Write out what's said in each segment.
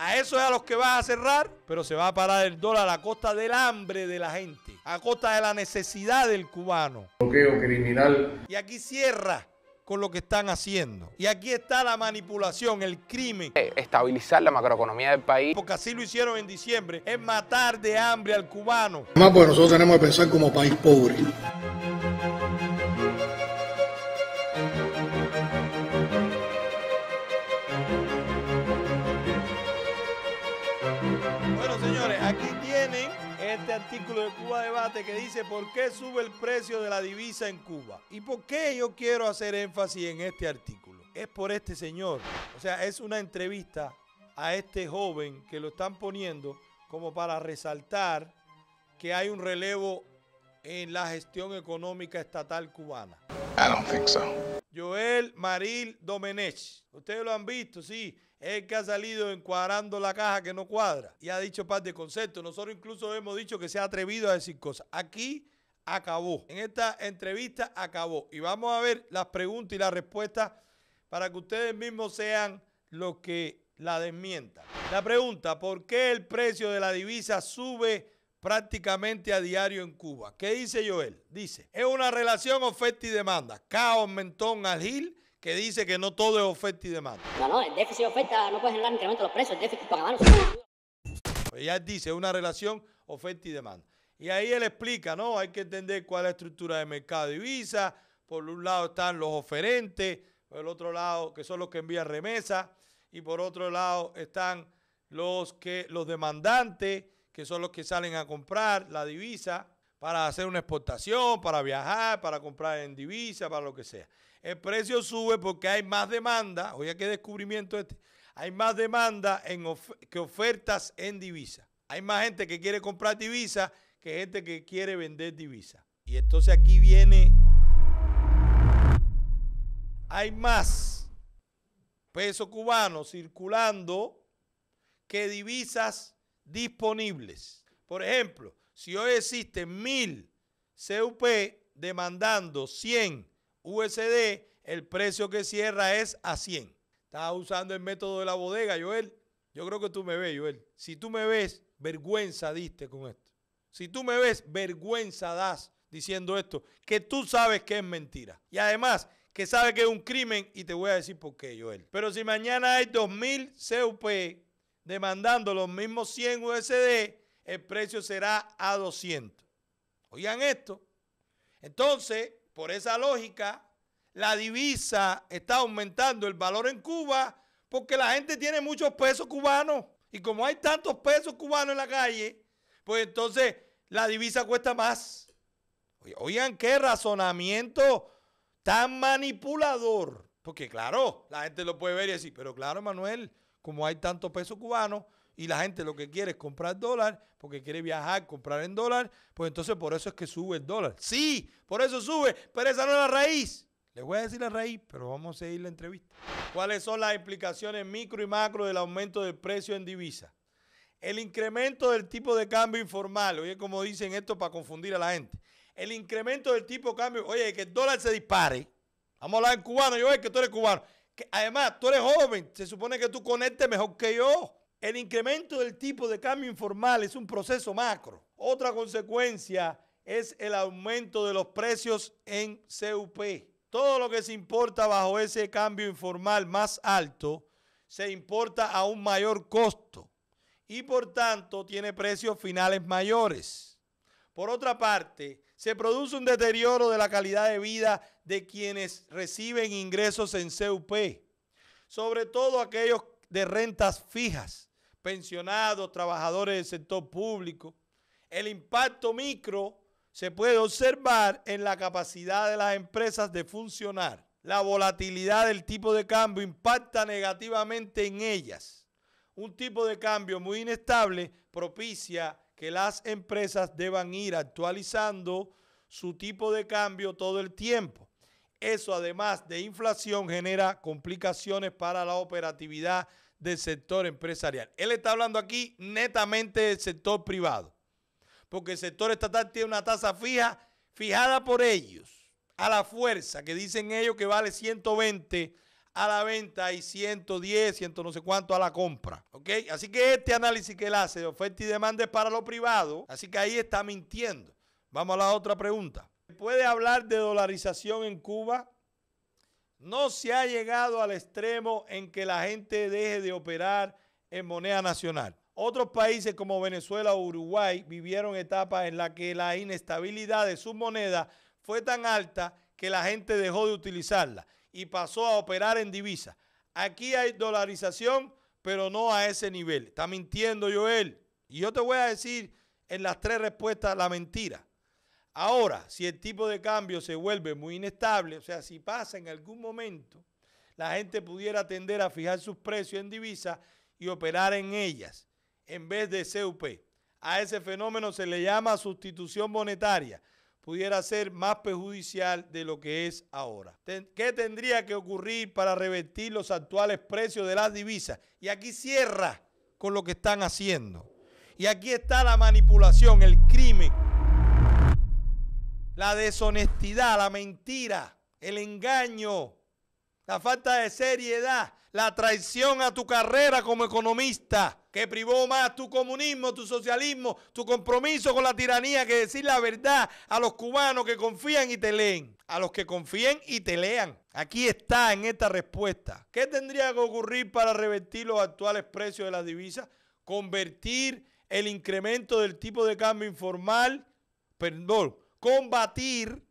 A eso es a los que vas a cerrar, pero se va a parar el dólar a costa del hambre de la gente, a costa de la necesidad del cubano. Bloqueo criminal. Y aquí cierra con lo que están haciendo. Y aquí está la manipulación, el crimen. Eh, estabilizar la macroeconomía del país. Porque así lo hicieron en diciembre, es matar de hambre al cubano. Además, pues nosotros tenemos que pensar como país pobre. que dice por qué sube el precio de la divisa en Cuba. ¿Y por qué yo quiero hacer énfasis en este artículo? Es por este señor. O sea, es una entrevista a este joven que lo están poniendo como para resaltar que hay un relevo en la gestión económica estatal cubana. I don't think so. Joel Maril Domenech. Ustedes lo han visto, sí el que ha salido encuadrando la caja que no cuadra y ha dicho parte de concepto. Nosotros incluso hemos dicho que se ha atrevido a decir cosas. Aquí acabó. En esta entrevista acabó. Y vamos a ver las preguntas y las respuestas para que ustedes mismos sean los que la desmientan. La pregunta, ¿por qué el precio de la divisa sube? prácticamente a diario en Cuba. ¿Qué dice Joel? Dice, es una relación oferta y demanda. Caos, Mentón, agil que dice que no todo es oferta y demanda. No, no, el déficit de oferta no puede generar incremento de los precios, el déficit para ganar. ya pues dice, una relación oferta y demanda. Y ahí él explica, ¿no? Hay que entender cuál es la estructura de mercado de divisa. Por un lado están los oferentes, por el otro lado, que son los que envían remesas, y por otro lado están los que los demandantes, que son los que salen a comprar la divisa para hacer una exportación, para viajar, para comprar en divisa, para lo que sea. El precio sube porque hay más demanda, oye, qué descubrimiento este, hay más demanda en que ofertas en divisa. Hay más gente que quiere comprar divisa que gente que quiere vender divisa. Y entonces aquí viene, hay más peso cubano circulando que divisas disponibles. Por ejemplo, si hoy existen mil CUP demandando 100 USD, el precio que cierra es a 100. Estás usando el método de la bodega, Joel. Yo creo que tú me ves, Joel. Si tú me ves, vergüenza diste con esto. Si tú me ves, vergüenza das diciendo esto, que tú sabes que es mentira. Y además, que sabes que es un crimen y te voy a decir por qué, Joel. Pero si mañana hay 2.000 CUP demandando los mismos 100 USD, el precio será a 200. Oigan esto. Entonces, por esa lógica, la divisa está aumentando el valor en Cuba porque la gente tiene muchos pesos cubanos. Y como hay tantos pesos cubanos en la calle, pues entonces la divisa cuesta más. Oigan, qué razonamiento tan manipulador. Porque claro, la gente lo puede ver y decir, pero claro, Manuel, como hay tantos pesos cubanos, y la gente lo que quiere es comprar dólar, porque quiere viajar, comprar en dólar, pues entonces por eso es que sube el dólar. Sí, por eso sube, pero esa no es la raíz. Le voy a decir la raíz, pero vamos a seguir la entrevista. ¿Cuáles son las implicaciones micro y macro del aumento del precio en divisa? El incremento del tipo de cambio informal, oye, como dicen esto para confundir a la gente. El incremento del tipo de cambio, oye, que el dólar se dispare. Vamos a hablar en cubano, yo veo que tú eres cubano. además, tú eres joven, se supone que tú conectes mejor que yo. El incremento del tipo de cambio informal es un proceso macro. Otra consecuencia es el aumento de los precios en CUP. Todo lo que se importa bajo ese cambio informal más alto se importa a un mayor costo y por tanto tiene precios finales mayores. Por otra parte, se produce un deterioro de la calidad de vida de quienes reciben ingresos en CUP, sobre todo aquellos de rentas fijas pensionados, trabajadores del sector público. El impacto micro se puede observar en la capacidad de las empresas de funcionar. La volatilidad del tipo de cambio impacta negativamente en ellas. Un tipo de cambio muy inestable propicia que las empresas deban ir actualizando su tipo de cambio todo el tiempo. Eso además de inflación genera complicaciones para la operatividad del sector empresarial. Él está hablando aquí netamente del sector privado, porque el sector estatal tiene una tasa fija, fijada por ellos, a la fuerza, que dicen ellos que vale 120 a la venta y 110, 100 no sé cuánto a la compra. ¿Ok? Así que este análisis que él hace de oferta y demanda es para lo privado, así que ahí está mintiendo. Vamos a la otra pregunta. ¿Puede hablar de dolarización en Cuba? No se ha llegado al extremo en que la gente deje de operar en moneda nacional. Otros países como Venezuela o Uruguay vivieron etapas en las que la inestabilidad de su moneda fue tan alta que la gente dejó de utilizarla y pasó a operar en divisas. Aquí hay dolarización, pero no a ese nivel. Está mintiendo Joel. Y yo te voy a decir en las tres respuestas la mentira. Ahora, si el tipo de cambio se vuelve muy inestable, o sea, si pasa en algún momento, la gente pudiera tender a fijar sus precios en divisas y operar en ellas en vez de CUP. A ese fenómeno se le llama sustitución monetaria. Pudiera ser más perjudicial de lo que es ahora. ¿Qué tendría que ocurrir para revertir los actuales precios de las divisas? Y aquí cierra con lo que están haciendo. Y aquí está la manipulación, el crimen la deshonestidad, la mentira, el engaño, la falta de seriedad, la traición a tu carrera como economista, que privó más tu comunismo, tu socialismo, tu compromiso con la tiranía que decir la verdad a los cubanos que confían y te leen, a los que confían y te lean. Aquí está en esta respuesta. ¿Qué tendría que ocurrir para revertir los actuales precios de las divisas? Convertir el incremento del tipo de cambio informal, perdón, combatir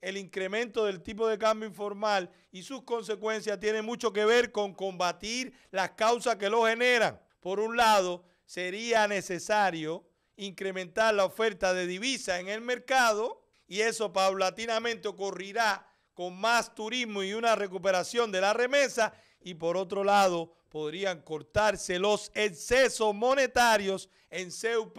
el incremento del tipo de cambio informal y sus consecuencias tiene mucho que ver con combatir las causas que lo generan. Por un lado, sería necesario incrementar la oferta de divisas en el mercado y eso paulatinamente ocurrirá con más turismo y una recuperación de la remesa y por otro lado podrían cortarse los excesos monetarios en CUP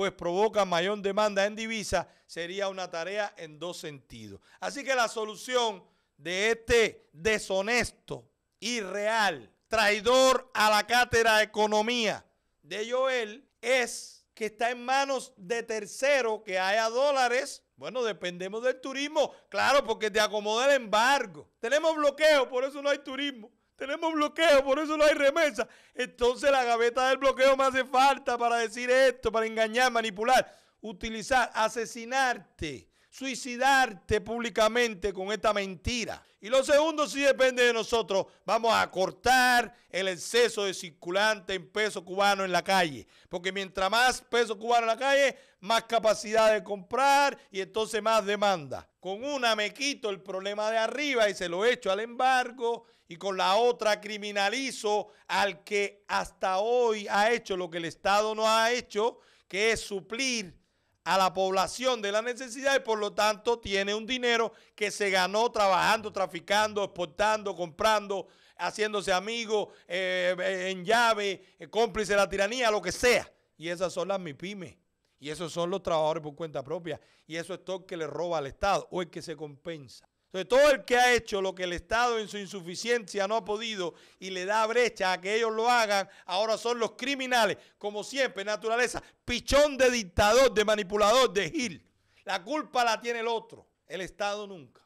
pues provoca mayor demanda en divisas, sería una tarea en dos sentidos. Así que la solución de este deshonesto, irreal, traidor a la cátedra de economía de Joel es que está en manos de tercero que haya dólares. Bueno, dependemos del turismo, claro, porque te acomoda el embargo. Tenemos bloqueo, por eso no hay turismo. Tenemos bloqueo, por eso no hay remesa. Entonces la gaveta del bloqueo me hace falta para decir esto, para engañar, manipular, utilizar, asesinarte suicidarte públicamente con esta mentira. Y lo segundo, si depende de nosotros, vamos a cortar el exceso de circulante en peso cubano en la calle. Porque mientras más peso cubano en la calle, más capacidad de comprar y entonces más demanda. Con una me quito el problema de arriba y se lo echo al embargo y con la otra criminalizo al que hasta hoy ha hecho lo que el Estado no ha hecho, que es suplir a la población de la necesidad y por lo tanto tiene un dinero que se ganó trabajando, traficando, exportando, comprando, haciéndose amigo, eh, eh, en llave, eh, cómplice de la tiranía, lo que sea. Y esas son las MIPIMES. Y esos son los trabajadores por cuenta propia. Y eso es todo que le roba al Estado o el que se compensa. Entonces, todo el que ha hecho lo que el Estado en su insuficiencia no ha podido y le da brecha a que ellos lo hagan, ahora son los criminales, como siempre, naturaleza, pichón de dictador, de manipulador, de Gil. La culpa la tiene el otro, el Estado nunca.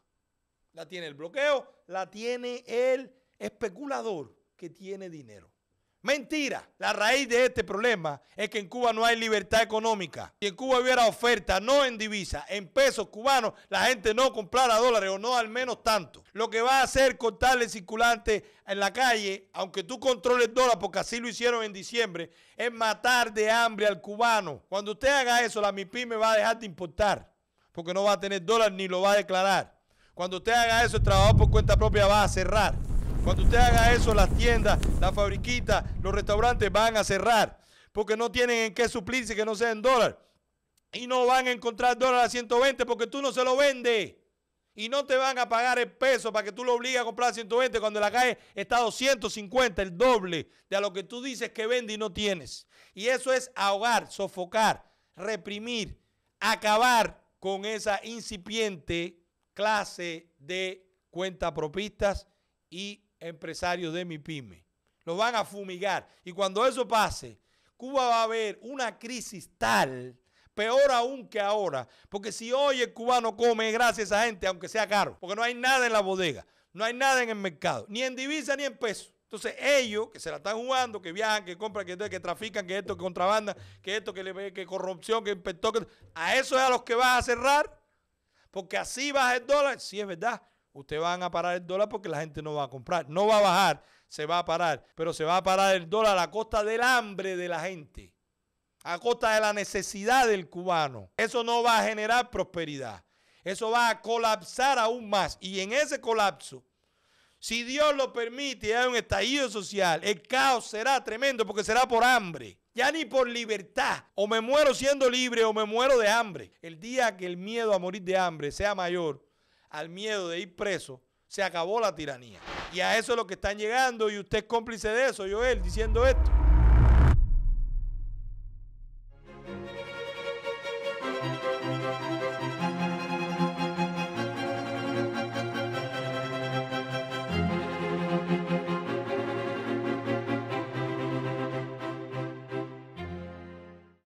La tiene el bloqueo, la tiene el especulador que tiene dinero. Mentira. La raíz de este problema es que en Cuba no hay libertad económica. Si en Cuba hubiera oferta, no en divisas, en pesos cubanos, la gente no comprara dólares o no al menos tanto. Lo que va a hacer cortarle circulante en la calle, aunque tú controles dólares porque así lo hicieron en diciembre, es matar de hambre al cubano. Cuando usted haga eso, la me va a dejar de importar, porque no va a tener dólares ni lo va a declarar. Cuando usted haga eso, el trabajo por cuenta propia va a cerrar. Cuando usted haga eso, las tiendas, las fabriquitas, los restaurantes van a cerrar porque no tienen en qué suplirse que no sea en dólar. Y no van a encontrar dólar a 120 porque tú no se lo vendes. Y no te van a pagar el peso para que tú lo obligues a comprar a 120 cuando la calle está a 250, el doble de lo que tú dices que vende y no tienes. Y eso es ahogar, sofocar, reprimir, acabar con esa incipiente clase de cuentapropistas y empresarios de mi pyme. Los van a fumigar. Y cuando eso pase, Cuba va a haber una crisis tal, peor aún que ahora. Porque si hoy el cubano come gracias a esa gente, aunque sea caro, porque no hay nada en la bodega, no hay nada en el mercado, ni en divisa ni en peso. Entonces ellos que se la están jugando, que viajan, que compran, que, que trafican, que esto, que contrabanda, que esto, que, le, que corrupción, que inspector, a eso es a los que vas a cerrar, porque así baja el dólar, si es verdad, Usted van a parar el dólar porque la gente no va a comprar. No va a bajar, se va a parar. Pero se va a parar el dólar a costa del hambre de la gente. A costa de la necesidad del cubano. Eso no va a generar prosperidad. Eso va a colapsar aún más. Y en ese colapso, si Dios lo permite, hay un estallido social. El caos será tremendo porque será por hambre. Ya ni por libertad. O me muero siendo libre o me muero de hambre. El día que el miedo a morir de hambre sea mayor, al miedo de ir preso, se acabó la tiranía. Y a eso es lo que están llegando y usted es cómplice de eso, él, diciendo esto.